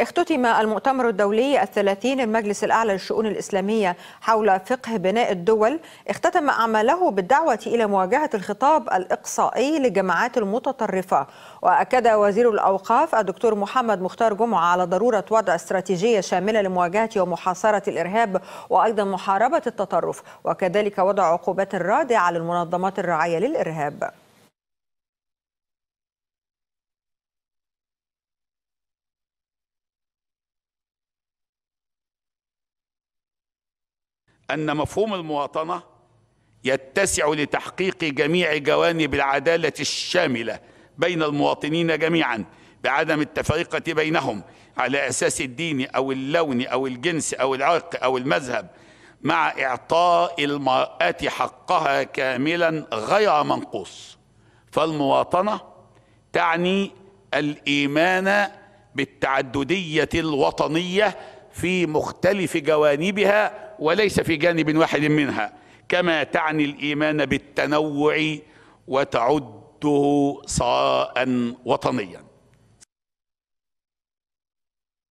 اختتم المؤتمر الدولي الثلاثين المجلس الأعلى للشؤون الإسلامية حول فقه بناء الدول اختتم أعماله بالدعوة إلى مواجهة الخطاب الإقصائي للجماعات المتطرفة وأكد وزير الأوقاف الدكتور محمد مختار جمعة على ضرورة وضع استراتيجية شاملة لمواجهة ومحاصرة الإرهاب وأيضا محاربة التطرف وكذلك وضع عقوبات رادعة للمنظمات الراعية للإرهاب أن مفهوم المواطنة يتسع لتحقيق جميع جوانب العدالة الشاملة بين المواطنين جميعا بعدم التفرقة بينهم على أساس الدين أو اللون أو الجنس أو العرق أو المذهب مع إعطاء المرأة حقها كاملا غير منقوص فالمواطنة تعني الإيمان بالتعددية الوطنية في مختلف جوانبها وليس في جانب واحد منها كما تعني الايمان بالتنوع وتعده صاء وطنيا